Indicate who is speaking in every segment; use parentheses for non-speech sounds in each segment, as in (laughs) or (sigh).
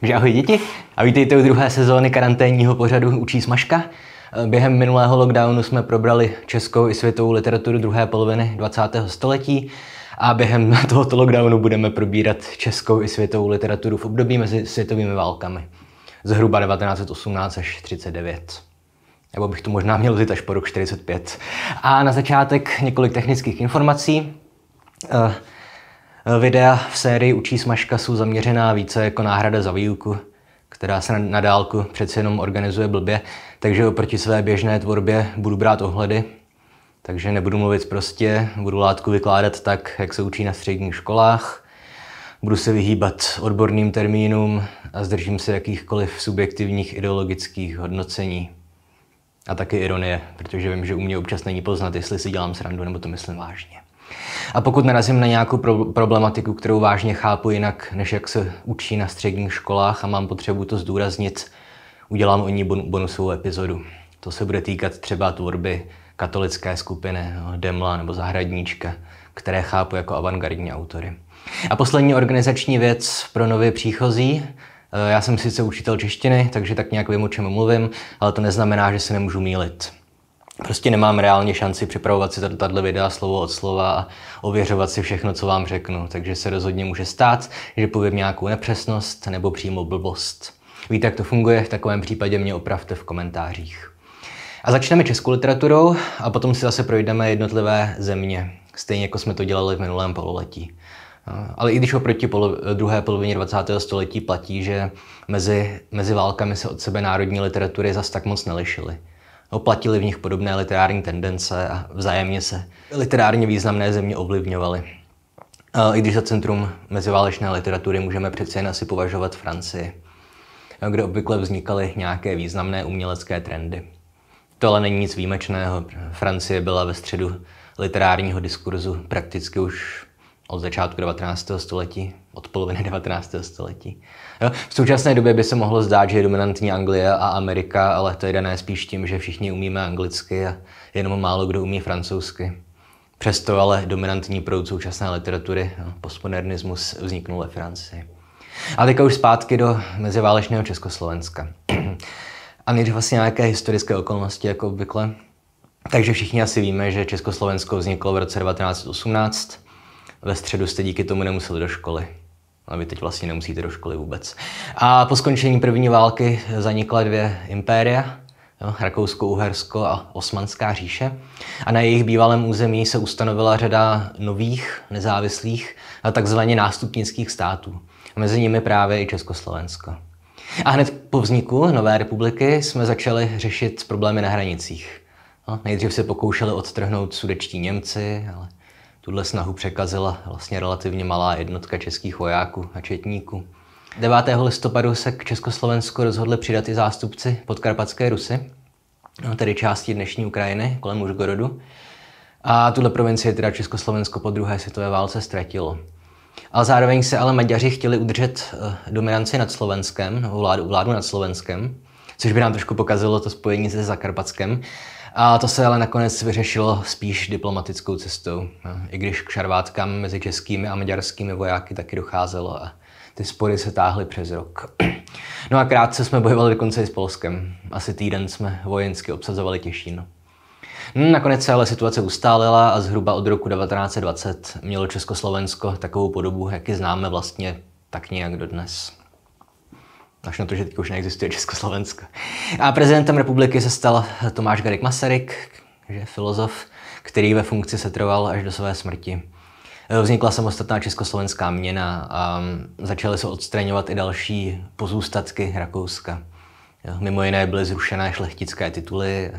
Speaker 1: Takže ahoj děti a vítejte u druhé sezóny karanténního pořadu Učí smažka. Eh, během minulého lockdownu jsme probrali českou i světovou literaturu druhé poloviny 20. století a během (laughs) tohoto lockdownu budeme probírat českou i světovou literaturu v období mezi světovými válkami. Zhruba 1918 až 39. Nebo bych to možná měl vzít až po rok 45. A na začátek několik technických informací. Uh, Videa v sérii Učí smažka jsou zaměřená více jako náhrada za výuku, která se na dálku přece jenom organizuje blbě, takže oproti své běžné tvorbě budu brát ohledy, takže nebudu mluvit prostě, budu látku vykládat tak, jak se učí na středních školách, budu se vyhýbat odborným termínům a zdržím se jakýchkoliv subjektivních ideologických hodnocení. A taky ironie, protože vím, že u mě občas není poznat, jestli si dělám srandu nebo to myslím vážně. A pokud narazím na nějakou pro- problematiku, kterou vážně chápu jinak, než jak se učí na středních školách a mám potřebu to zdůraznit, udělám o ní bon- bonusovou epizodu. To se bude týkat třeba tvorby katolické skupiny no, Demla nebo Zahradníčka, které chápu jako avantgardní autory. A poslední organizační věc pro nově příchozí. E, já jsem sice učitel češtiny, takže tak nějak vím, o čem mluvím, ale to neznamená, že se nemůžu mýlit prostě nemám reálně šanci připravovat si tato videa slovo od slova a ověřovat si všechno, co vám řeknu, takže se rozhodně může stát, že povím nějakou nepřesnost nebo přímo blbost. Víte, jak to funguje? V takovém případě mě opravte v komentářích. A začneme českou literaturou a potom si zase projdeme jednotlivé země, stejně jako jsme to dělali v minulém pololetí. Ale i když oproti polo, druhé polovině 20. století platí, že mezi, mezi válkami se od sebe národní literatury zas tak moc nelišily oplatili no, v nich podobné literární tendence a vzájemně se literárně významné země ovlivňovaly. I když za centrum meziválečné literatury můžeme přece jen asi považovat Francii, no, kde obvykle vznikaly nějaké významné umělecké trendy. To ale není nic výjimečného. Francie byla ve středu literárního diskurzu prakticky už od začátku 19. století, od poloviny 19. století. Jo? V současné době by se mohlo zdát, že je dominantní Anglie a Amerika, ale to je dané spíš tím, že všichni umíme anglicky a jenom málo kdo umí francouzsky. Přesto ale dominantní proud současné literatury, no, postmodernismus, vzniknul ve Francii. A teďka už zpátky do meziválečného Československa. a nejdřív vlastně nějaké historické okolnosti, jako obvykle. Takže všichni asi víme, že Československo vzniklo v roce 1918, ve středu jste díky tomu nemuseli do školy. A vy teď vlastně nemusíte do školy vůbec. A po skončení první války zanikla dvě impéria, Rakousko-Uhersko a Osmanská říše. A na jejich bývalém území se ustanovila řada nových, nezávislých a takzvaně nástupnických států. A mezi nimi právě i Československo. A hned po vzniku Nové republiky jsme začali řešit problémy na hranicích. No, nejdřív se pokoušeli odtrhnout sudečtí Němci, ale Tuhle snahu překazila vlastně relativně malá jednotka českých vojáků a četníků. 9. listopadu se k Československu rozhodli přidat i zástupci podkarpatské Rusy, no, tedy části dnešní Ukrajiny kolem Užgorodu. A tuhle provincii teda Československo po druhé světové válce ztratilo. Ale zároveň se ale Maďaři chtěli udržet eh, dominanci nad Slovenskem, vládu, vládu nad Slovenskem, což by nám trošku pokazilo to spojení se Zakarpatskem. A to se ale nakonec vyřešilo spíš diplomatickou cestou. I když k šarvátkám mezi českými a maďarskými vojáky taky docházelo a ty spory se táhly přes rok. (clears throat) No a krátce jsme bojovali dokonce i s Polskem. Asi týden jsme vojensky obsazovali Těšín. Hmm, nakonec se ale situace ustálila a zhruba od roku 1920 mělo Československo takovou podobu, jak ji známe vlastně tak nějak dodnes. Až na to, že teď už neexistuje Československo. A prezidentem republiky se stal Tomáš Garik Masaryk, že filozof, který ve funkci setrval až do své smrti. Vznikla samostatná československá měna a začaly se odstraňovat i další pozůstatky Rakouska. Mimo jiné byly zrušené šlechtické tituly,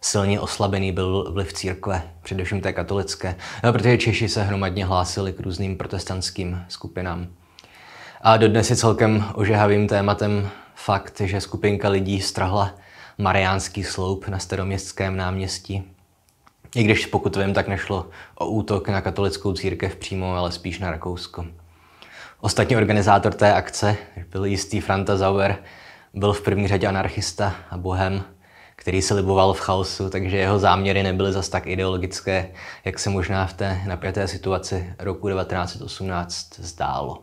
Speaker 1: silně oslabený byl vliv církve, především té katolické, no, protože Češi se hromadně hlásili k různým protestantským skupinám. A dodnes je celkem ožehavým tématem fakt, že skupinka lidí strhla Mariánský sloup na staroměstském náměstí. I když pokud vím, tak nešlo o útok na katolickou církev přímo, ale spíš na Rakousko. Ostatně organizátor té akce byl jistý Franta Zauer, byl v první řadě anarchista a bohem, který se liboval v chaosu, takže jeho záměry nebyly zas tak ideologické, jak se možná v té napjaté situaci roku 1918 zdálo.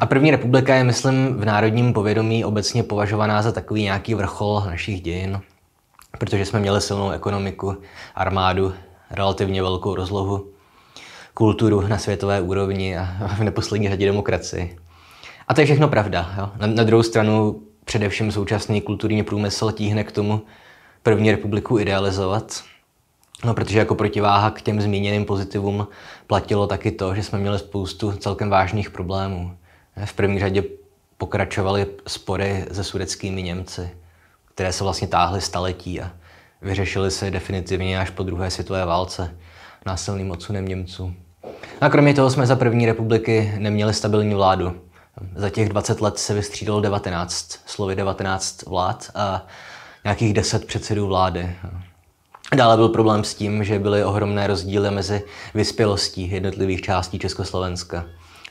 Speaker 1: A první republika je, myslím, v národním povědomí obecně považovaná za takový nějaký vrchol našich dějin, protože jsme měli silnou ekonomiku, armádu, relativně velkou rozlohu, kulturu na světové úrovni a (laughs) v neposlední řadě demokracii. A to je všechno pravda. Jo? Na, na druhou stranu především současný kulturní průmysl tíhne k tomu první republiku idealizovat, No, protože jako protiváha k těm zmíněným pozitivům platilo taky to, že jsme měli spoustu celkem vážných problémů. V první řadě pokračovaly spory se sudeckými Němci, které se vlastně táhly staletí a vyřešily se definitivně až po druhé světové válce násilným odsunem Němců. A kromě toho jsme za první republiky neměli stabilní vládu. Za těch 20 let se vystřídalo 19, slovy 19 vlád a nějakých 10 předsedů vlády. Dále byl problém s tím, že byly ohromné rozdíly mezi vyspělostí jednotlivých částí Československa.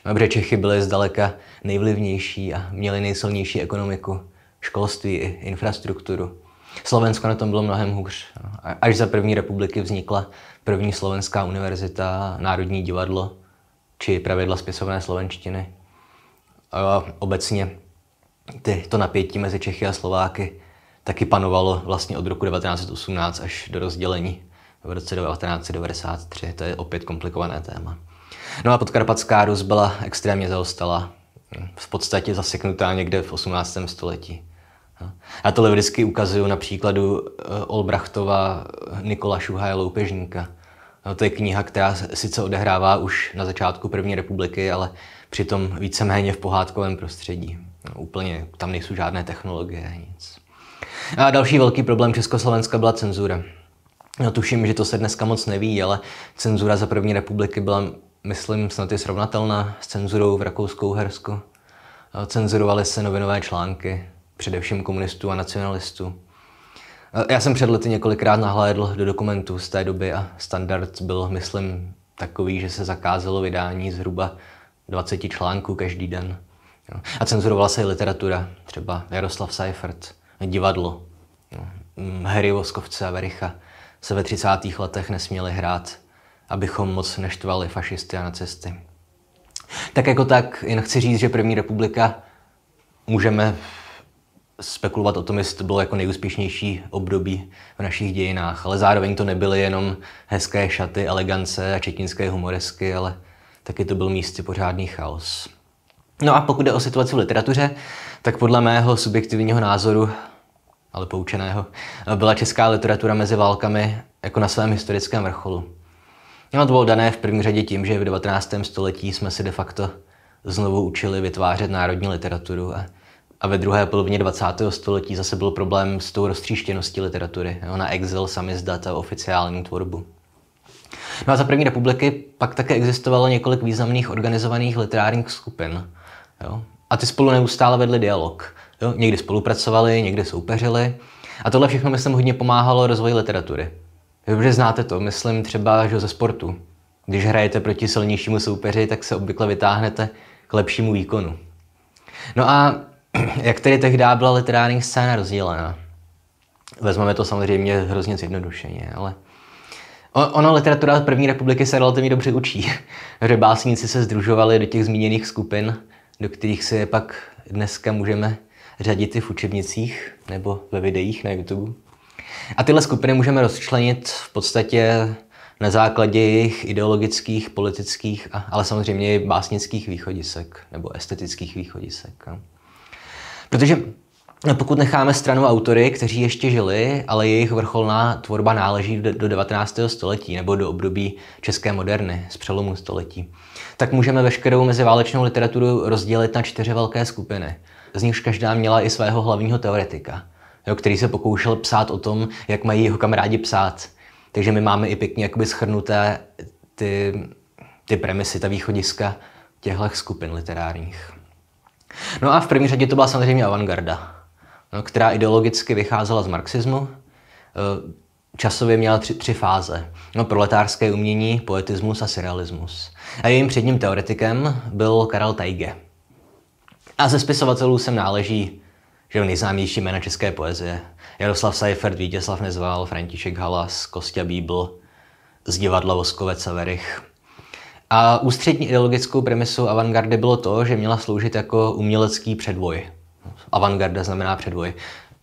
Speaker 1: Dobře, no, Čechy byly zdaleka nejvlivnější a měly nejsilnější ekonomiku, školství i infrastrukturu. Slovensko na tom bylo mnohem hůř. Až za první republiky vznikla první slovenská univerzita, Národní divadlo či pravidla spisovné slovenštiny. A obecně ty, to napětí mezi Čechy a Slováky taky panovalo vlastně od roku 1918 až do rozdělení v roce 1993. To je opět komplikované téma. No a podkarpatská Rus byla extrémně zaostala, v podstatě zaseknutá někde v 18. století. Já tohle vždycky ukazuju na příkladu eh, Olbrachtova eh, Nikola Šuhaje Loupežníka. No, to je kniha, která sice odehrává už na začátku první republiky, ale přitom víceméně v pohádkovém prostředí. No, úplně tam nejsou žádné technologie, nic. A další velký problém Československa byla cenzura. No, tuším, že to se dneska moc neví, ale cenzura za první republiky byla myslím, snad je srovnatelná s cenzurou v Rakousku-Uhersku. Eh, cenzurovaly se novinové články, především komunistů a nacionalistů. Eh, já jsem před lety několikrát nahlédl do dokumentů z té doby a standard byl, myslím, takový, že se zakázalo vydání zhruba 20 článků každý den. A cenzurovala se i literatura, třeba Jaroslav Seifert, divadlo. Mm, Hry Voskovce a Vericha se ve 30. letech nesměly hrát abychom moc neštvali fašisty a nacisty. Tak jako tak, jen chci říct, že první republika můžeme spekulovat o tom, jestli to bylo jako nejúspěšnější období v našich dějinách, ale zároveň to nebyly jenom hezké šaty, elegance a četinské humoresky, ale taky to byl místy pořádný chaos. No a pokud jde o situaci v literatuře, tak podle mého subjektivního názoru, ale poučeného, byla česká literatura mezi válkami jako na svém historickém vrcholu. No, to bylo dané v první řadě tím, že v 19. století jsme si de facto znovu učili vytvářet národní literaturu a, a ve druhé polovině 20. století zase byl problém s tou roztříštěností literatury jo, na exil, samizdat a oficiální tvorbu. No a za první republiky pak také existovalo několik významných organizovaných literárních skupin. Jo? A ty spolu neustále vedli dialog. Jo? Někdy spolupracovali, někdy soupeřili. A tohle všechno, myslím, hodně pomáhalo rozvoji literatury. Dobře znáte to, myslím třeba že ze sportu. Když hrajete proti silnějšímu soupeři, tak se obvykle vytáhnete k lepšímu výkonu. No a (clears throat) jak tedy tehdy byla literární scéna rozdělená? Vezmeme to samozřejmě hrozně zjednodušeně, ale Ono literatura první republiky se relativně dobře učí, že (laughs) básníci se združovali do těch zmíněných skupin, do kterých si je pak dneska můžeme řadit i v učebnicích nebo ve videích na YouTube. A tyhle skupiny můžeme rozčlenit v podstatě na základě jejich ideologických, politických, ale samozřejmě i básnických východisek nebo estetických východisek. Protože no, pokud necháme stranu autory, kteří ještě žili, ale jejich vrcholná tvorba náleží do 19. století nebo do období české moderny z přelomu století, tak můžeme veškerou meziválečnou literaturu rozdělit na čtyři velké skupiny. Z nichž každá měla i svého hlavního teoretika – jo, který se pokoušel psát o tom, jak mají jeho kamarádi psát. Takže my máme i pěkně jakoby schrnuté ty, ty premisy, ta východiska těchto skupin literárních. No a v první řadě to byla samozřejmě avantgarda, no, která ideologicky vycházela z marxismu. Eh, časově měla tři, tři fáze. No, proletářské umění, poetismus a surrealismus. A jejím předním teoretikem byl Karel Teige. A ze spisovatelů sem náleží že jo, nejznámější jména české poezie. Jaroslav Seifert, Vítězslav Nezval, František Halas, Kostě Bíbl, z divadla Voskovec a Verich. A ústřední ideologickou premisou avantgardy bylo to, že měla sloužit jako umělecký předvoj. Avantgarda znamená předvoj.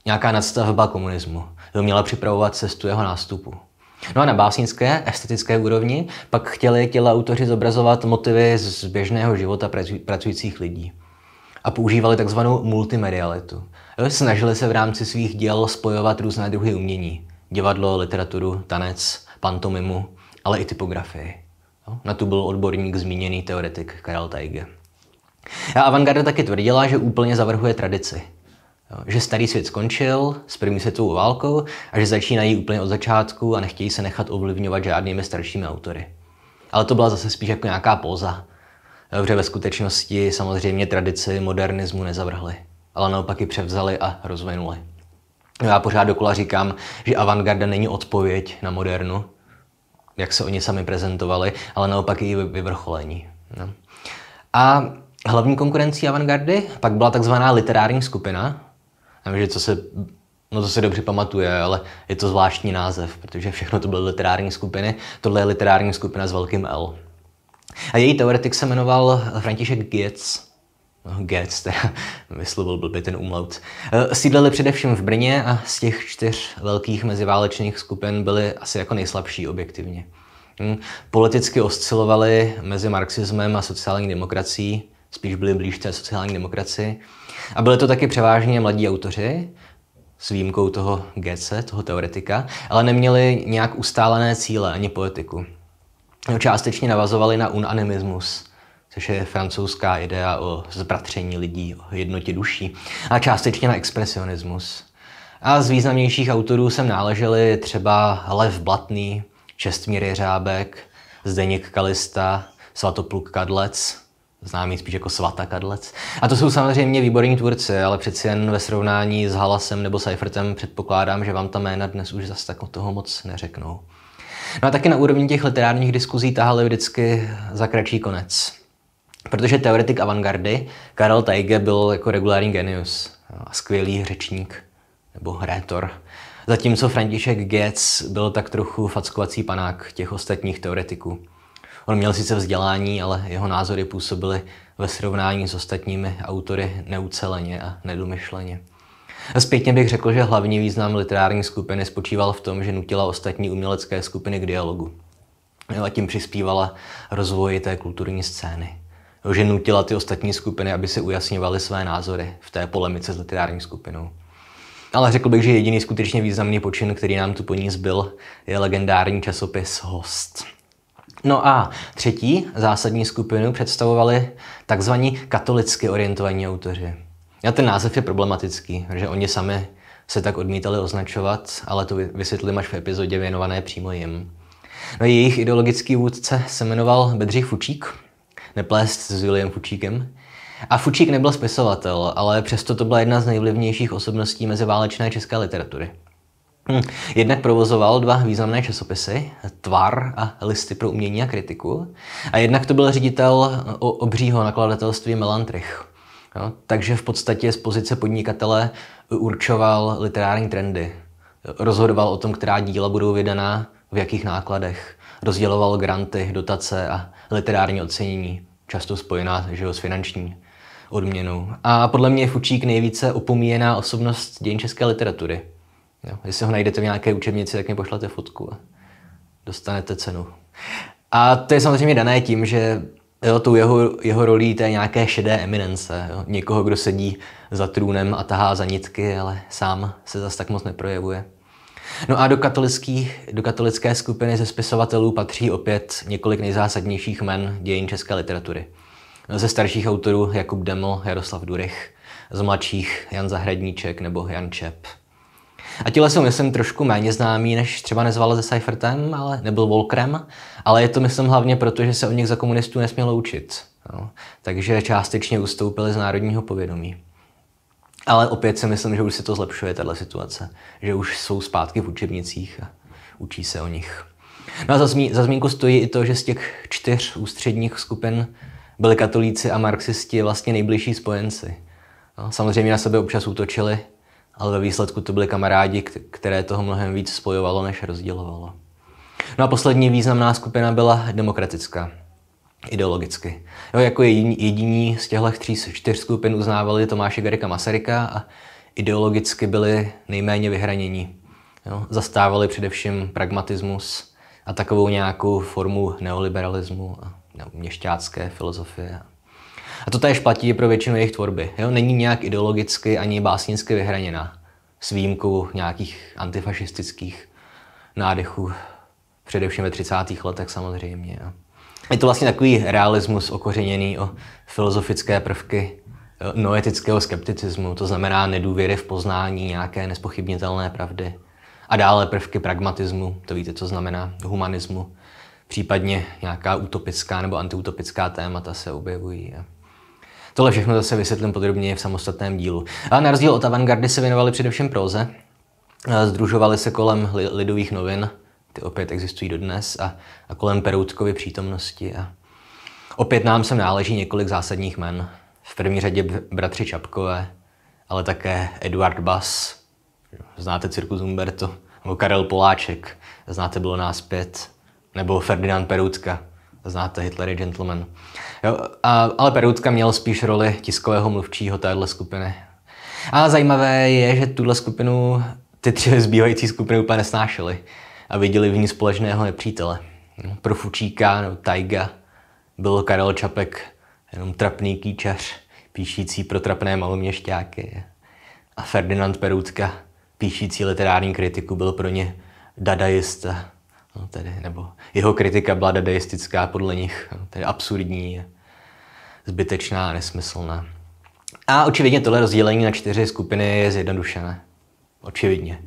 Speaker 1: Nějaká nadstavba komunismu. To měla připravovat cestu jeho nástupu. No a na básnické, estetické úrovni pak chtěli těla autoři zobrazovat motivy z běžného života pracujících lidí a používali takzvanou multimedialitu. Snažili se v rámci svých děl spojovat různé druhy umění. Divadlo, literaturu, tanec, pantomimu, ale i typografii. Na tu byl odborník zmíněný teoretik Karel Teige. A avantgarda taky tvrdila, že úplně zavrhuje tradici. Že starý svět skončil s první světovou válkou a že začínají úplně od začátku a nechtějí se nechat ovlivňovat žádnými staršími autory. Ale to byla zase spíš jako nějaká poza, Dobře, ve skutečnosti samozřejmě tradici modernismu nezavrhli, ale naopak ji převzali a rozvinuli. No já pořád dokola říkám, že avantgarda není odpověď na modernu, jak se oni sami prezentovali, ale naopak i vyvrcholení. No. A hlavní konkurencí avantgardy pak byla takzvaná literární skupina. Nevím, že co se, no to se dobře pamatuje, ale je to zvláštní název, protože všechno to byly literární skupiny. Tohle je literární skupina s velkým L. A její teoretik se jmenoval eh, František Gietz. No, Getz, teda (laughs) vyslovil blbě ten umlaut. Eh, sídlili především v Brně a z těch čtyř velkých meziválečných skupin byli asi jako nejslabší objektivně. Hm, politicky oscilovali mezi marxismem a sociální demokracií, spíš byli blíž té sociální demokracii. A byli to taky převážně mladí autoři, s výjimkou toho Goetze, toho teoretika, ale neměli nějak ustálené cíle ani politiku částečně navazovaly na unanimismus což je francouzská idea o zbratření lidí, o jednotě duší, a částečně na expresionismus. A z významnějších autorů sem náleželi třeba Lev Blatný, Čestmír Jeřábek, Zdeněk Kalista, Svatopluk Kadlec, známý spíš jako Svata Kadlec. A to jsou samozřejmě výborní tvůrci, ale přeci jen ve srovnání s Halasem nebo Seifertem předpokládám, že vám ta jména dnes už zase tak toho moc neřeknou. No a taky na úrovni těch literárních diskuzí tahali vždycky za kratší konec. Protože teoretik avantgardy Karel Teige byl jako regulární genius a skvělý řečník nebo rétor. Zatímco František Goetz byl tak trochu fackovací panák těch ostatních teoretiků. On měl sice vzdělání, ale jeho názory působily ve srovnání s ostatními autory neuceleně a nedomyšleně. Zpětně bych řekl, že hlavní význam literární skupiny spočíval v tom, že nutila ostatní umělecké skupiny k dialogu. Jo, a tím přispívala rozvoji té kulturní scény. Jo, že nutila ty ostatní skupiny, aby si ujasňovaly své názory v té polemice s literární skupinou. Ale řekl bych, že jediný skutečně významný počin, který nám tu po ní zbyl, je legendární časopis Host. No a třetí zásadní skupinu představovali takzvaní katolicky orientovaní autoři. Já ten název je problematický, že oni sami se tak odmítali označovat, ale to vysvětlím až v epizodě věnované přímo jim. No jejich ideologický vůdce se jmenoval Bedřich Fučík, neplést s William Fučíkem. A Fučík nebyl spisovatel, ale přesto to byla jedna z nejvlivnějších osobností meziválečné české literatury. Hm. Jednak provozoval dva významné časopisy, Tvar a Listy pro umění a kritiku, a jednak to byl ředitel obřího nakladatelství Melantrich. Jo? Takže v podstatě z pozice podnikatele určoval literární trendy. Rozhodoval o tom, která díla budou vydaná, v jakých nákladech. Rozděloval granty, dotace a literární ocenění, často spojená že jo, s finanční odměnou. A podle mě je Fučík nejvíce opomíjená osobnost dějin české literatury. Jo, jestli ho najdete v nějaké učebnici, tak mi pošlete fotku a dostanete cenu. A to je samozřejmě dané tím, že jo, tou jeho, jeho rolí je nějaké šedé eminence, jo, někoho, kdo sedí za trůnem a tahá za nitky, ale sám se zas tak moc neprojevuje. No a do, do katolické skupiny ze spisovatelů patří opět několik nejzásadnějších men dějin české literatury. No, ze starších autorů Jakub Deml, Jaroslav Durych, z mladších Jan Zahradníček nebo Jan Čep. A těhle jsou, myslím, trošku méně známí než třeba Nezvala se Seifertem, ale nebyl Volkrem, ale je to, myslím, hlavně proto, že se o nich za komunistů nesmělo učit. No. Takže částečně ustoupili z národního povědomí. Ale opět si myslím, že už se to zlepšuje, tahle situace. Že už jsou zpátky v učebnicích a učí se o nich. No a za, zmí, za zmínku stojí i to, že z těch čtyř ústředních skupin byli katolíci a marxisti vlastně nejbližší spojenci. No, samozřejmě na sebe občas útočili, ale ve výsledku to byli kamarádi, které toho mnohem víc spojovalo, než rozdělovalo. No a poslední významná skupina byla demokratická, ideologicky. Jo, jako jediní z těchto tří čtyř skupin uznávali Tomáše Garika Masaryka a ideologicky byli nejméně vyhranění. Jo, zastávali především pragmatismus a takovou nějakou formu neoliberalismu a měšťácké filozofie. A to též platí pro většinu jejich tvorby. Jo? Není nějak ideologicky ani básnicky vyhraněná. S výjimkou nějakých antifašistických nádechů, především ve 30. letech samozřejmě. Jo? Je to vlastně takový realismus okořeněný o filozofické prvky noetického skepticismu, to znamená nedůvěry v poznání nějaké nespochybnitelné pravdy. A dále prvky pragmatismu, to víte, co znamená humanismu, případně nějaká utopická nebo antiutopická témata se objevují. Tohle všechno zase vysvětlím podrobněji v samostatném dílu. A na rozdíl od avantgardy se věnovali především proze, združovali se kolem li- lidových novin, ty opět existují dodnes, a, a kolem Peroutkovy přítomnosti. A opět nám sem náleží několik zásadních men. V první řadě bratři Čapkové, ale také Eduard Bas, znáte Cirkus Umberto, nebo Karel Poláček, znáte Bylo nás pět, nebo Ferdinand Peroutka, Znáte Hitlery Gentleman. Jo, a, ale Peroutka měl spíš roli tiskového mluvčího téhle skupiny. A zajímavé je, že tuhle skupinu ty tři zbývající skupiny úplně nesnášely a viděli v ní společného nepřítele. Hm, pro Fučíka nebo Tajga byl Karel Čapek jenom trapný kýčař, píšící pro trapné maloměšťáky. A Ferdinand Peroutka, píšící literární kritiku, byl pro ně dadaista, No, tedy, nebo jeho kritika byla dadaistická podle nich, no, tedy absurdní, zbytečná a nesmyslná. A očividně tohle rozdělení na čtyři skupiny je zjednodušené. Očividně.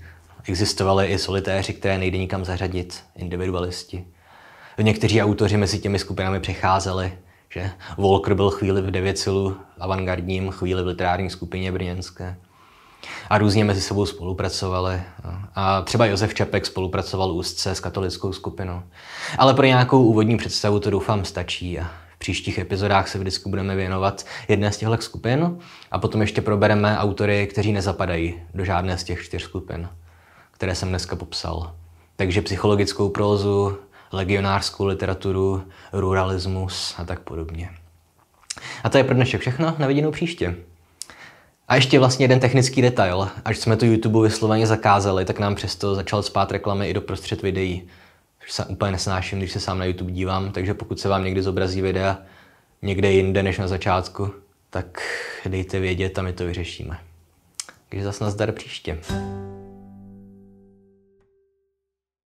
Speaker 1: Existovaly i solitéři, které nejde nikam zařadit, individualisti. Někteří autoři mezi těmi skupinami přecházeli, že Volker byl chvíli v Devěcilu avantgardním, chvíli v literární skupině brněnské a různě mezi sebou spolupracovali. A třeba Josef Čepek spolupracoval úzce s katolickou skupinou. Ale pro nějakou úvodní představu to doufám stačí a v příštích epizodách se vždycky budeme věnovat jedné z těchto skupin a potom ještě probereme autory, kteří nezapadají do žádné z těch čtyř skupin, které jsem dneska popsal. Takže psychologickou prózu, legionářskou literaturu, ruralismus a tak podobně. A to je pro dnešek všechno, na viděnou příště. A ještě vlastně jeden technický detail. Až jsme to YouTube vysloveně zakázali, tak nám přesto začal spát reklamy i do prostřed videí. Což se úplně nesnáším, když se sám na YouTube dívám, takže pokud se vám někdy zobrazí videa někde jinde než na začátku, tak dejte vědět a my to vyřešíme. Takže zase nazdar příště.